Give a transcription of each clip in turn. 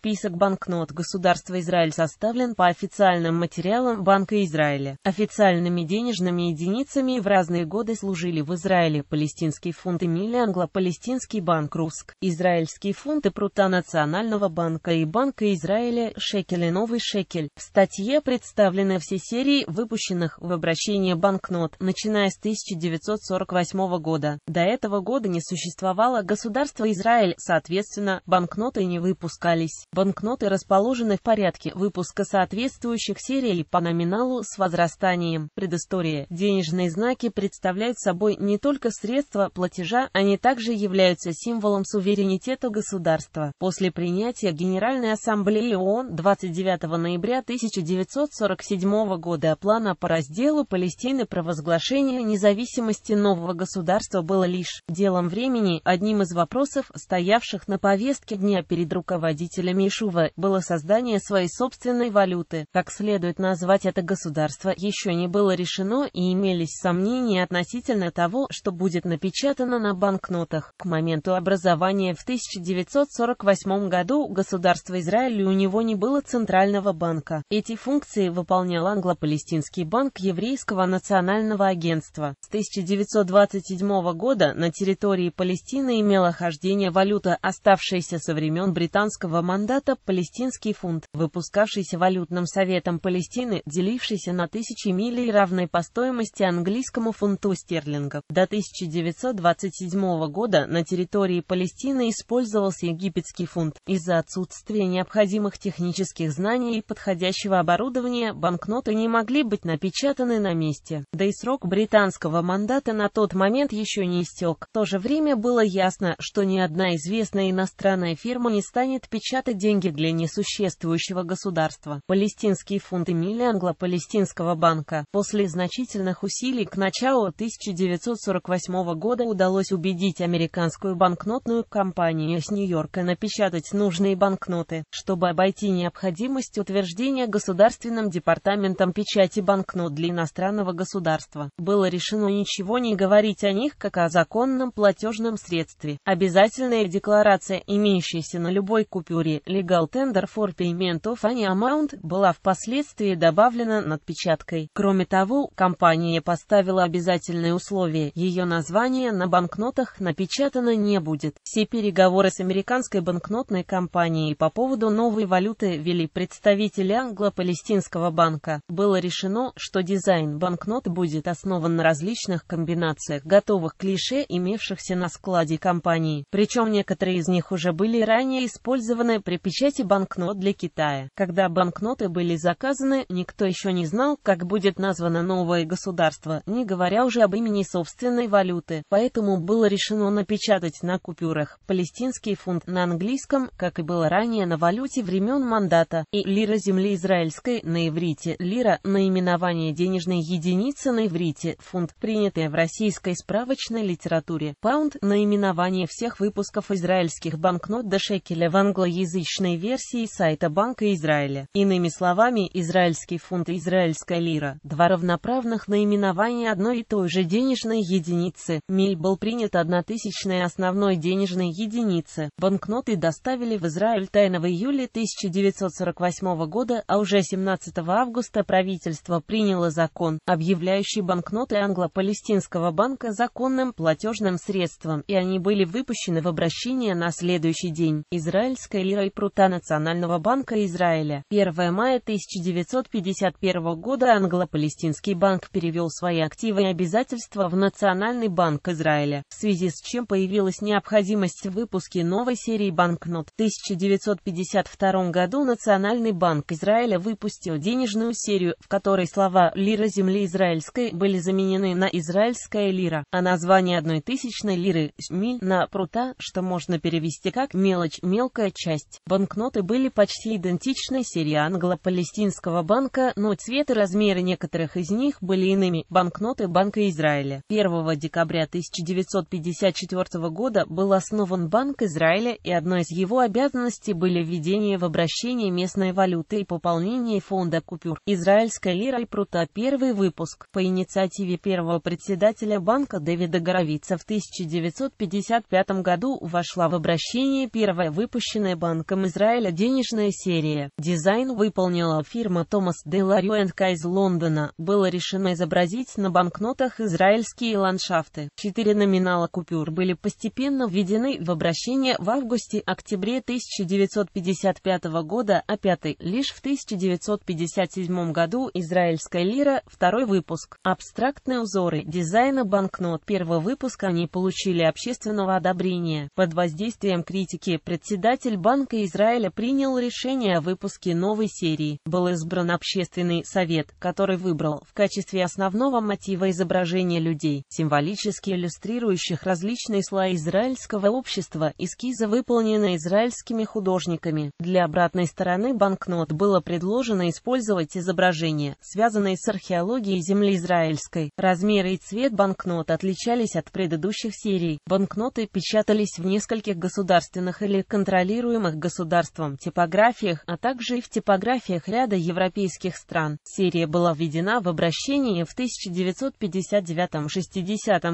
Список банкнот государства Израиль составлен по официальным материалам Банка Израиля. Официальными денежными единицами в разные годы служили в Израиле палестинский фунт Эмили Англо-Палестинский банк Руск, израильский фунт прута Национального банка и Банка Израиля, шекели новый шекель. В статье представлены все серии выпущенных в обращение банкнот, начиная с 1948 года. До этого года не существовало государства Израиль, соответственно, банкноты не выпускались. Банкноты расположены в порядке выпуска соответствующих серий по номиналу с возрастанием. Предыстория. Денежные знаки представляют собой не только средства платежа, они также являются символом суверенитета государства. После принятия Генеральной Ассамблеи ООН 29 ноября 1947 года плана по разделу Палестины провозглашение независимости нового государства было лишь делом времени, одним из вопросов, стоявших на повестке дня перед руководителями Мишува было создание своей собственной валюты. Как следует назвать это государство, еще не было решено и имелись сомнения относительно того, что будет напечатано на банкнотах. К моменту образования в 1948 году государство Израиль у него не было центрального банка. Эти функции выполнял англо-палестинский банк Еврейского национального агентства. С 1927 года на территории Палестины имела хождение валюта, оставшаяся со времен британского мандата мандата палестинский фунт, выпускавшийся валютным советом Палестины, делившийся на тысячи милей равной по стоимости английскому фунту стерлингов. До 1927 года на территории Палестины использовался египетский фунт. Из-за отсутствия необходимых технических знаний и подходящего оборудования банкноты не могли быть напечатаны на месте. Да и срок британского мандата на тот момент еще не истек. В то же время было ясно, что ни одна известная иностранная фирма не станет печатать деньги для несуществующего государства. Палестинские фунты мили англо-палестинского банка. После значительных усилий к началу 1948 года удалось убедить американскую банкнотную компанию с Нью-Йорка напечатать нужные банкноты, чтобы обойти необходимость утверждения Государственным департаментом печати банкнот для иностранного государства. Было решено ничего не говорить о них как о законном платежном средстве. Обязательная декларация, имеющаяся на любой купюре, Legal Tender for Payment of Any Amount была впоследствии добавлена надпечаткой. Кроме того, компания поставила обязательные условия. Ее название на банкнотах напечатано не будет. Все переговоры с американской банкнотной компанией по поводу новой валюты вели представители Англо-Палестинского банка. Было решено, что дизайн банкнот будет основан на различных комбинациях готовых клише, имевшихся на складе компании. Причем некоторые из них уже были ранее использованы при при печати банкнот для Китая. Когда банкноты были заказаны, никто еще не знал, как будет названо новое государство, не говоря уже об имени собственной валюты. Поэтому было решено напечатать на купюрах палестинский фунт на английском, как и было ранее на валюте времен мандата, и лира земли израильской на иврите, лира – наименование денежной единицы на иврите, фунт, принятое в российской справочной литературе, паунд – наименование всех выпусков израильских банкнот до шекеля в англоязычном рыночной версии сайта Банка Израиля. Иными словами, израильский фунт и израильская лира – два равноправных наименования одной и той же денежной единицы. Миль был принят однотысячной основной денежной единицы. Банкноты доставили в Израиль тайно в июле 1948 года, а уже 17 августа правительство приняло закон, объявляющий банкноты англо-палестинского банка законным платежным средством, и они были выпущены в обращение на следующий день. Израильская лира и прута Национального банка Израиля. 1 мая 1951 года Англо-Палестинский банк перевел свои активы и обязательства в Национальный банк Израиля, в связи с чем появилась необходимость в выпуске новой серии банкнот. В 1952 году Национальный банк Израиля выпустил денежную серию, в которой слова «лира земли израильской» были заменены на «израильская лира», а название одной тысячной лиры "миль" на «прута», что можно перевести как «мелочь», «мелкая часть». Банкноты были почти идентичны серии англо-палестинского банка, но цвет и размеры некоторых из них были иными. Банкноты Банка Израиля. 1 декабря 1954 года был основан Банк Израиля, и одной из его обязанностей были введение в обращение местной валюты и пополнение фонда купюр. Израильская лира и прута. Первый выпуск. По инициативе первого председателя банка Дэвида Горовица в 1955 году вошла в обращение первая выпущенная банк банкам Израиля денежная серия. Дизайн выполнила фирма Томас Деларю НК из Лондона. Было решено изобразить на банкнотах израильские ландшафты. Четыре номинала купюр были постепенно введены в обращение в августе-октябре 1955 года, а пятый – лишь в 1957 году израильская лира, второй выпуск. Абстрактные узоры дизайна банкнот первого выпуска не получили общественного одобрения. Под воздействием критики председатель банка Банка Израиля принял решение о выпуске новой серии. Был избран общественный совет, который выбрал в качестве основного мотива изображения людей, символически иллюстрирующих различные слои израильского общества, эскизы выполнены израильскими художниками. Для обратной стороны банкнот было предложено использовать изображения, связанные с археологией земли израильской. Размеры и цвет банкнот отличались от предыдущих серий. Банкноты печатались в нескольких государственных или контролируемых государствах государством типографиях, а также и в типографиях ряда европейских стран. Серия была введена в обращение в 1959-60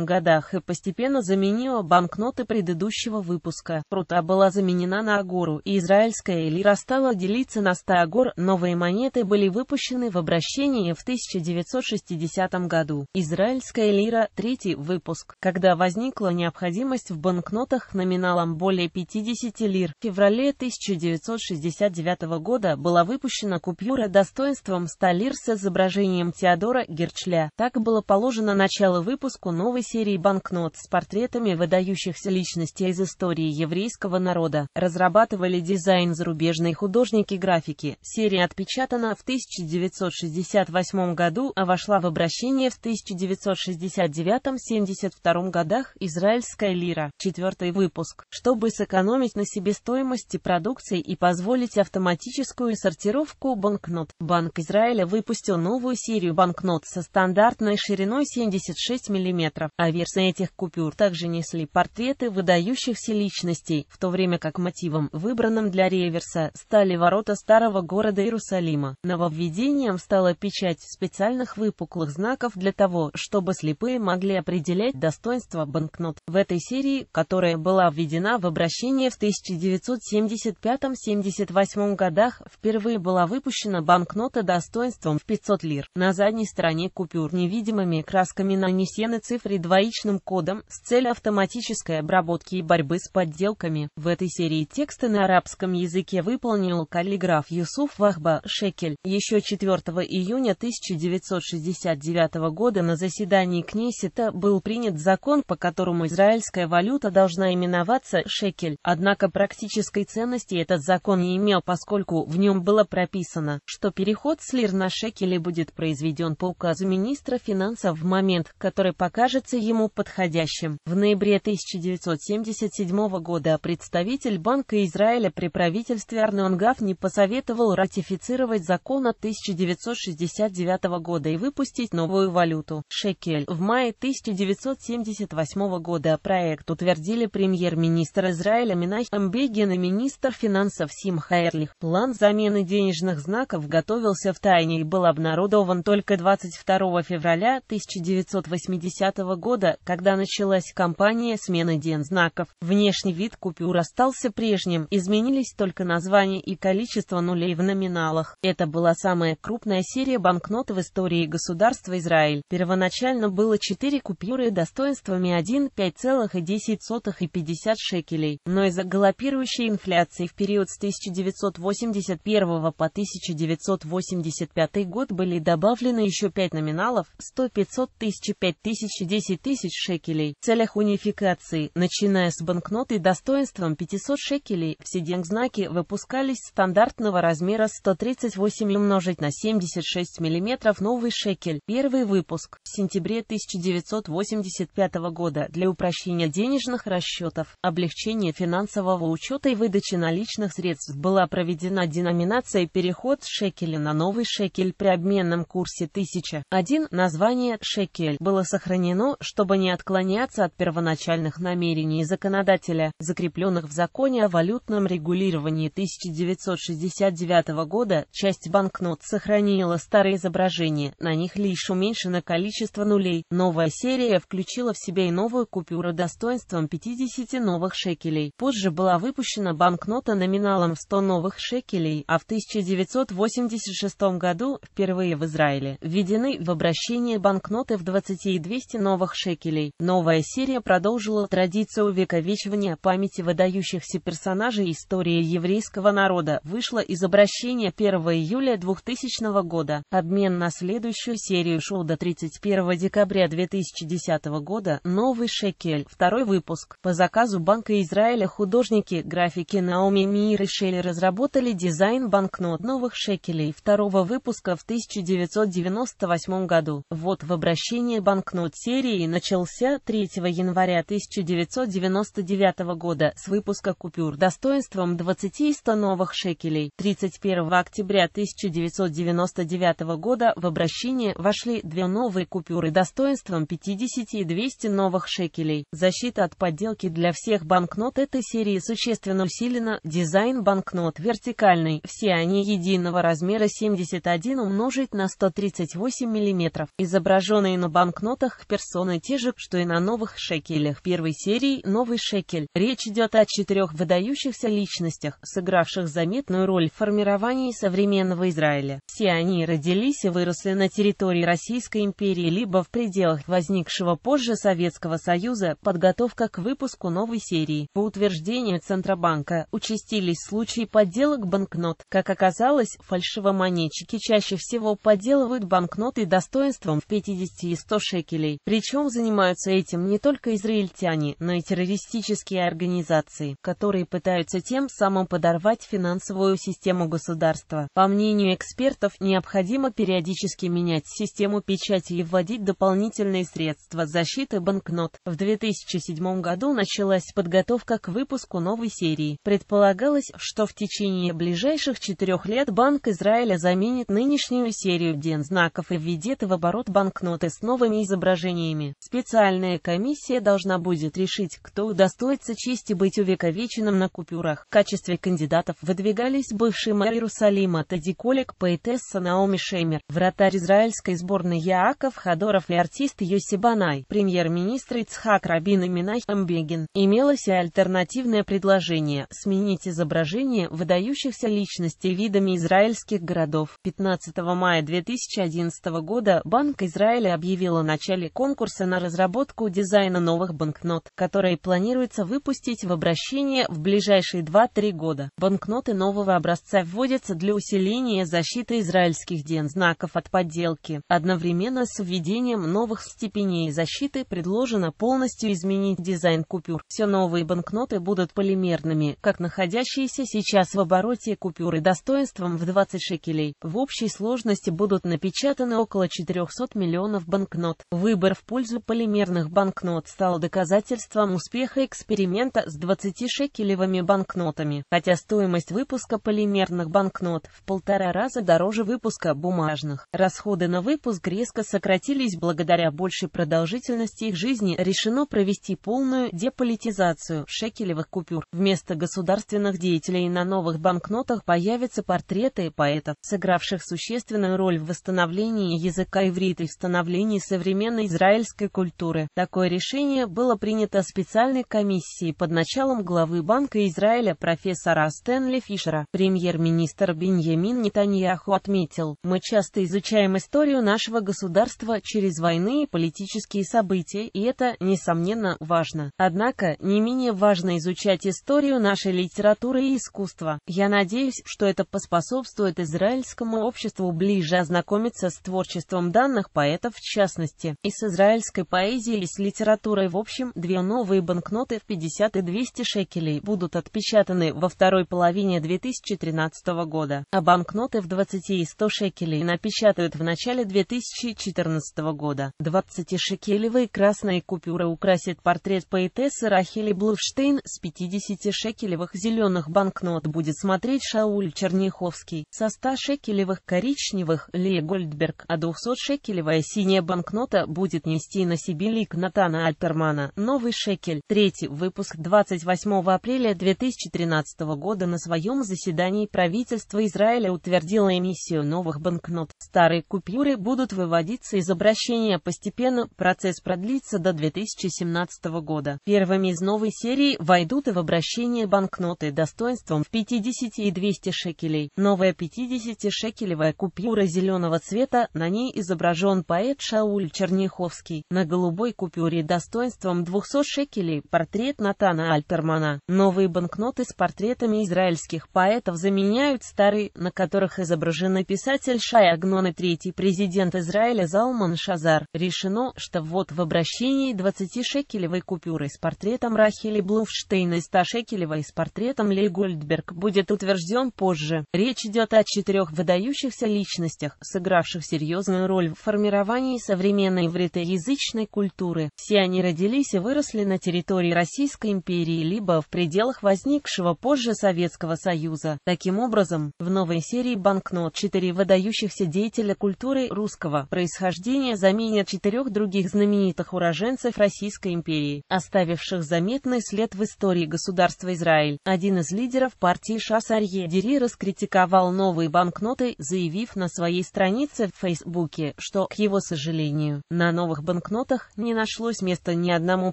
годах и постепенно заменила банкноты предыдущего выпуска. Прута была заменена на агору, и израильская лира стала делиться на 100 агор. Новые монеты были выпущены в обращение в 1960 году. Израильская лира – третий выпуск, когда возникла необходимость в банкнотах номиналом более 50 лир. В феврале 1960 1969 года была выпущена купюра достоинством 100 лир с изображением Теодора Герчля. Так было положено начало выпуску новой серии банкнот с портретами выдающихся личностей из истории еврейского народа. Разрабатывали дизайн зарубежные художники-графики. Серия отпечатана в 1968 году, а вошла в обращение в 1969-72 годах израильская лира. Четвертый выпуск. Чтобы сэкономить на себестоимости продукции и позволить автоматическую сортировку банкнот. Банк Израиля выпустил новую серию банкнот со стандартной шириной 76 мм, а версии этих купюр также несли портреты выдающихся личностей, в то время как мотивом, выбранным для реверса, стали ворота старого города Иерусалима. Нововведением стала печать специальных выпуклых знаков для того, чтобы слепые могли определять достоинство банкнот. В этой серии, которая была введена в обращение в 1970 75-78 годах впервые была выпущена банкнота достоинством в 500 лир. На задней стороне купюр невидимыми красками нанесены цифры двоичным кодом с целью автоматической обработки и борьбы с подделками. В этой серии тексты на арабском языке выполнил каллиграф Юсуф Вахба Шекель. Еще 4 июня 1969 года на заседании Кнессета был принят закон, по которому израильская валюта должна именоваться шекель. Однако практической цены давности этот закон не имел, поскольку в нем было прописано, что переход с лир на шекели будет произведен по указу министра финансов в момент, который покажется ему подходящим. В ноябре 1977 года представитель Банка Израиля при правительстве Арнон не посоветовал ратифицировать закон от 1969 года и выпустить новую валюту – шекель. В мае 1978 года проект утвердили премьер-министр Израиля Минах Амбегин и министр Министр финансов Сим Хайерлих план замены денежных знаков готовился в тайне и был обнародован только 22 февраля 1980 года, когда началась кампания смены знаков. Внешний вид купюр остался прежним, изменились только название и количество нулей в номиналах. Это была самая крупная серия банкнот в истории государства Израиль. Первоначально было 4 купюры достоинствами 1, 5,10 и 50 шекелей, но из-за галопирующей инфляции операций в период с 1981 по 1985 год были добавлены еще 5 номиналов 100 500 1000, 5000, тысяч 10 тысяч шекелей в целях унификации, начиная с банкноты достоинством 500 шекелей, все деньгзнаки выпускались стандартного размера 138 умножить на 76 мм новый шекель. Первый выпуск в сентябре 1985 года для упрощения денежных расчетов, облегчения финансового учета и выдачи выдачи наличных средств была проведена деноминация переход шекеля на новый шекель при обменном курсе 1000. Один Название «шекель» было сохранено, чтобы не отклоняться от первоначальных намерений законодателя, закрепленных в законе о валютном регулировании 1969 года. Часть банкнот сохранила старые изображения, на них лишь уменьшено количество нулей. Новая серия включила в себя и новую купюру достоинством 50 новых шекелей. Позже была выпущена банкнота банкнота номиналом в 100 новых шекелей, а в 1986 году, впервые в Израиле, введены в обращение банкноты в 20 и 200 новых шекелей. Новая серия продолжила традицию увековечивания памяти выдающихся персонажей истории еврейского народа, вышла из обращения 1 июля 2000 года. Обмен на следующую серию шел до 31 декабря 2010 года «Новый шекель», второй выпуск. По заказу Банка Израиля художники, графики на Наоми Мир и Шелли разработали дизайн банкнот новых шекелей второго выпуска в 1998 году. Вот в обращении банкнот серии начался 3 января 1999 года с выпуска купюр достоинством 20 и 100 новых шекелей. 31 октября 1999 года в обращение вошли две новые купюры достоинством 50 и 200 новых шекелей. Защита от подделки для всех банкнот этой серии существенно усилена Ленина, дизайн банкнот вертикальный, все они единого размера 71 умножить на 138 мм. Изображенные на банкнотах персоны те же, что и на новых шекелях первой серии «Новый шекель». Речь идет о четырех выдающихся личностях, сыгравших заметную роль в формировании современного Израиля. Все они родились и выросли на территории Российской империи либо в пределах возникшего позже Советского Союза, подготовка к выпуску новой серии. По утверждению Центробанка, участились случаи подделок банкнот. Как оказалось, фальшивомонетчики чаще всего подделывают банкноты достоинством в 50 и 100 шекелей. Причем занимаются этим не только израильтяне, но и террористические организации, которые пытаются тем самым подорвать финансовую систему государства. По мнению экспертов, необходимо периодически менять систему печати и вводить дополнительные средства защиты банкнот. В 2007 году началась подготовка к выпуску новой серии. Предполагалось, что в течение ближайших четырех лет Банк Израиля заменит нынешнюю серию знаков и введет в оборот банкноты с новыми изображениями. Специальная комиссия должна будет решить, кто удостоится чести быть увековеченным на купюрах. В качестве кандидатов выдвигались бывший мэр Иерусалима Тедди Колик, поэтесса Наоми Шеймер, вратарь израильской сборной Яаков Хадоров и артист Йоси Банай, премьер-министр Ицхак Рабин и Минахем Бегин. Имелось и альтернативное предложение – заменить изображение выдающихся личностей видами израильских городов. 15 мая 2011 года Банк Израиля объявил о начале конкурса на разработку дизайна новых банкнот, которые планируется выпустить в обращение в ближайшие 2-3 года. Банкноты нового образца вводятся для усиления защиты израильских дензнаков от подделки. Одновременно с введением новых степеней защиты предложено полностью изменить дизайн купюр. Все новые банкноты будут полимерными, как находящиеся сейчас в обороте купюры достоинством в 20 шекелей. В общей сложности будут напечатаны около 400 миллионов банкнот. Выбор в пользу полимерных банкнот стал доказательством успеха эксперимента с 20-шекелевыми банкнотами, хотя стоимость выпуска полимерных банкнот в полтора раза дороже выпуска бумажных. Расходы на выпуск резко сократились благодаря большей продолжительности их жизни. Решено провести полную деполитизацию шекелевых купюр. Вместо государственных государственных деятелей на новых банкнотах появятся портреты поэтов, сыгравших существенную роль в восстановлении языка иврита и в становлении современной израильской культуры. Такое решение было принято специальной комиссией под началом главы Банка Израиля профессора Стэнли Фишера. Премьер-министр Беньямин Нетаньяху отметил, «Мы часто изучаем историю нашего государства через войны и политические события, и это, несомненно, важно. Однако, не менее важно изучать историю нашей литературы и искусства. Я надеюсь, что это поспособствует израильскому обществу ближе ознакомиться с творчеством данных поэтов в частности, и с израильской поэзией и с литературой в общем. Две новые банкноты в 50 и 200 шекелей будут отпечатаны во второй половине 2013 года, а банкноты в 20 и 100 шекелей напечатают в начале 2014 года. 20-шекелевые красные купюры украсит портрет поэтессы Рахели Блуфштейн с 50 шекелевой шекелевых зеленых банкнот будет смотреть Шауль Черняховский, со 100-шекелевых коричневых Лия Гольдберг, а 200-шекелевая синяя банкнота будет нести на себе лик Натана Альтермана. Новый шекель. Третий выпуск 28 апреля 2013 года на своем заседании правительство Израиля утвердило эмиссию новых банкнот. Старые купюры будут выводиться из обращения постепенно, процесс продлится до 2017 года. Первыми из новой серии войдут и в обращение банкнот банкноты достоинством в 50 и 200 шекелей. Новая 50-шекелевая купюра зеленого цвета, на ней изображен поэт Шауль Черняховский. На голубой купюре достоинством 200 шекелей портрет Натана Альтермана. Новые банкноты с портретами израильских поэтов заменяют старые, на которых изображены писатель Шай Агнон и третий президент Израиля Залман Шазар. Решено, что ввод в обращении 20-шекелевой купюры с портретом Рахили Блуфштейна и 100-шекелевой с портретом портретом Лей Гольдберг будет утвержден позже. Речь идет о четырех выдающихся личностях, сыгравших серьезную роль в формировании современной вритоязычной культуры. Все они родились и выросли на территории Российской империи либо в пределах возникшего позже Советского Союза. Таким образом, в новой серии «Банкнот» четыре выдающихся деятеля культуры русского происхождения заменят четырех других знаменитых уроженцев Российской империи, оставивших заметный след в истории государства Израиль рубль. Один из лидеров партии Шасарье Дери раскритиковал новые банкноты, заявив на своей странице в Фейсбуке, что, к его сожалению, на новых банкнотах не нашлось места ни одному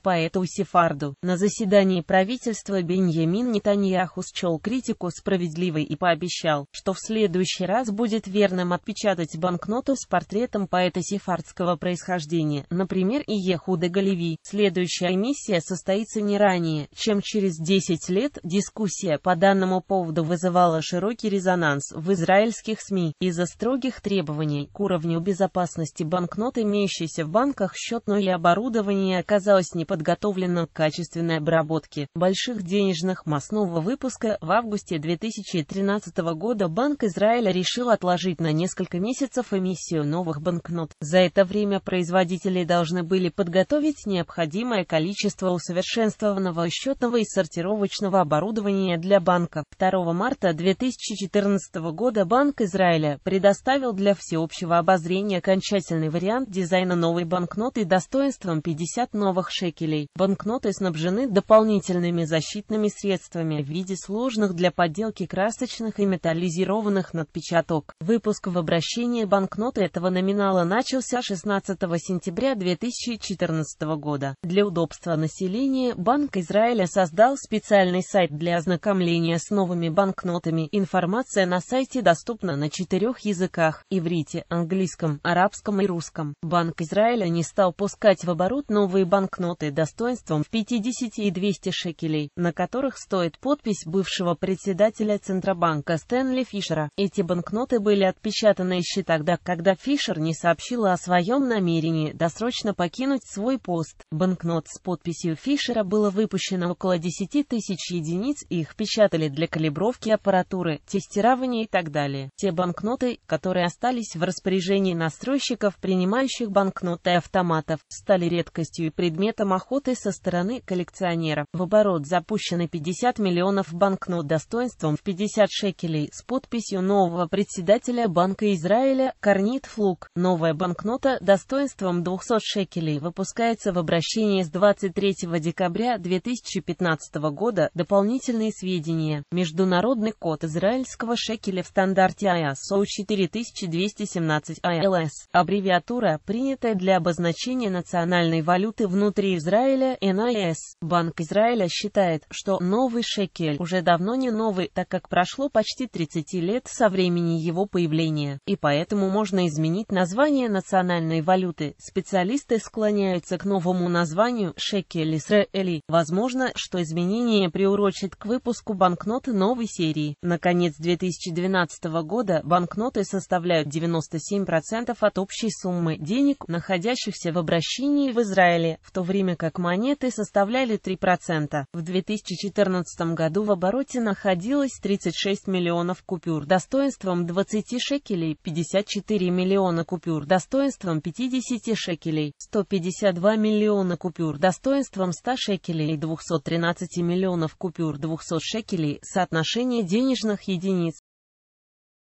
поэту-сефарду. На заседании правительства Беньямин Нетаньяху счел критику справедливой и пообещал, что в следующий раз будет верным отпечатать банкноту с портретом поэта сефардского происхождения, например, Иехуда Галеви. Следующая миссия состоится не ранее, чем через 10 лет Дискуссия по данному поводу вызывала широкий резонанс в израильских СМИ из-за строгих требований к уровню безопасности банкнот, имеющейся в банках счетное оборудование оказалось неподготовленным к качественной обработке больших денежных масс нового выпуска. В августе 2013 года Банк Израиля решил отложить на несколько месяцев эмиссию новых банкнот. За это время производители должны были подготовить необходимое количество усовершенствованного счетного и сортировочного оборудования оборудование для банков. 2 марта 2014 года Банк Израиля предоставил для всеобщего обозрения окончательный вариант дизайна новой банкноты достоинством 50 новых шекелей. Банкноты снабжены дополнительными защитными средствами в виде сложных для подделки красочных и металлизированных надпечаток. Выпуск в обращении банкноты этого номинала начался 16 сентября 2014 года. Для удобства населения Банк Израиля создал специальный сайт сайт для ознакомления с новыми банкнотами. Информация на сайте доступна на четырех языках – иврите, английском, арабском и русском. Банк Израиля не стал пускать в оборот новые банкноты достоинством в 50 и 200 шекелей, на которых стоит подпись бывшего председателя Центробанка Стэнли Фишера. Эти банкноты были отпечатаны еще тогда, когда Фишер не сообщила о своем намерении досрочно покинуть свой пост. Банкнот с подписью Фишера было выпущено около 10 тысяч единиц единиц их печатали для калибровки аппаратуры, тестирования и так далее. Те банкноты, которые остались в распоряжении настройщиков, принимающих банкноты автоматов, стали редкостью и предметом охоты со стороны коллекционеров. В оборот запущены 50 миллионов банкнот достоинством в 50 шекелей с подписью нового председателя Банка Израиля Корнит Флук. Новая банкнота достоинством 200 шекелей выпускается в обращении с 23 декабря 2015 года дополнительно Дополнительные сведения. Международный код израильского шекеля в стандарте ISO 4217 ILS. Аббревиатура, принятая для обозначения национальной валюты внутри Израиля NIS. Банк Израиля считает, что новый шекель уже давно не новый, так как прошло почти 30 лет со времени его появления, и поэтому можно изменить название национальной валюты. Специалисты склоняются к новому названию шекель Израиля. Возможно, что изменение приурочено приурочит к выпуску банкноты новой серии. На конец 2012 года банкноты составляют 97% от общей суммы денег, находящихся в обращении в Израиле, в то время как монеты составляли 3%. В 2014 году в обороте находилось 36 миллионов купюр достоинством 20 шекелей, 54 миллиона купюр достоинством 50 шекелей, 152 миллиона купюр достоинством 100 шекелей и 213 миллионов купюр купюр 200 шекелей, соотношение денежных единиц